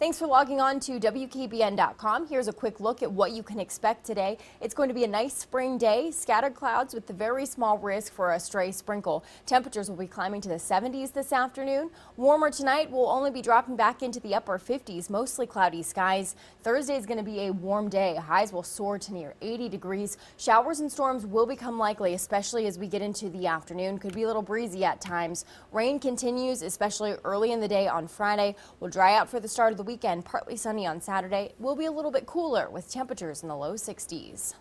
Thanks for logging on to WKBN.com. Here's a quick look at what you can expect today. It's going to be a nice spring day, scattered clouds with the very small risk for a stray sprinkle. Temperatures will be climbing to the 70s this afternoon. Warmer tonight will only be dropping back into the upper 50s, mostly cloudy skies. Thursday is going to be a warm day. Highs will soar to near 80 degrees. Showers and storms will become likely, especially as we get into the afternoon. Could be a little breezy at times. Rain continues, especially early in the day on Friday. Will dry out for the start of the week weekend, partly sunny on Saturday, will be a little bit cooler with temperatures in the low 60s.